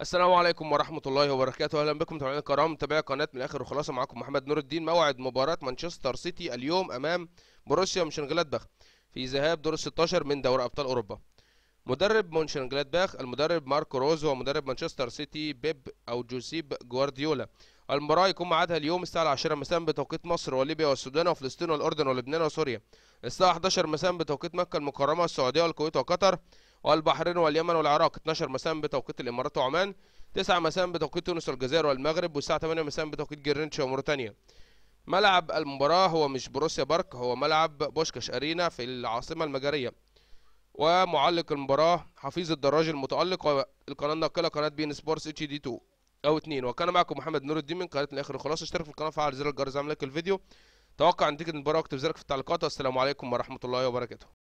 السلام عليكم ورحمة الله وبركاته أهلا بكم متابعينا الكرام متابعي قناة من الآخر وخلاصة معاكم محمد نور الدين موعد مباراة مانشستر سيتي اليوم أمام بروسيا مونشنجلادباخ في ذهاب دور 16 من دوري أبطال أوروبا مدرب مونشنجلادباخ المدرب ماركو روز ومدرب مانشستر سيتي بيب أو جوسيب جوارديولا المباراة يكون معادها اليوم الساعة 10 مساء بتوقيت مصر وليبيا والسودان وفلسطين والأردن ولبنان وسوريا الساعة 11 مساء بتوقيت مكة المكرمة والسعودية والكويت وقطر والبحرين واليمن والعراق 12 مساء بتوقيت الامارات وعمان 9 مساء بتوقيت تونس والجزائر والمغرب والساعه 8 مساء بتوقيت جرينتش وموريتانيا ملعب المباراة هو مش بروسيا بارك هو ملعب بوشكاش أرينا في العاصمة المجرية ومعلق المباراة حفيظ الدراج المتألق والقناة الناقلة قناة بين سبورتس اتش دي 2 أو 2 وكان معكم محمد نور الدين من قناة الآخر خلاص اشترك في القناة وفعل زر الجرس اعمل لك الفيديو توقع نتيجة المباراة واكتب زرك في التعليقات والسلام عليكم ورحمة الله وبركاته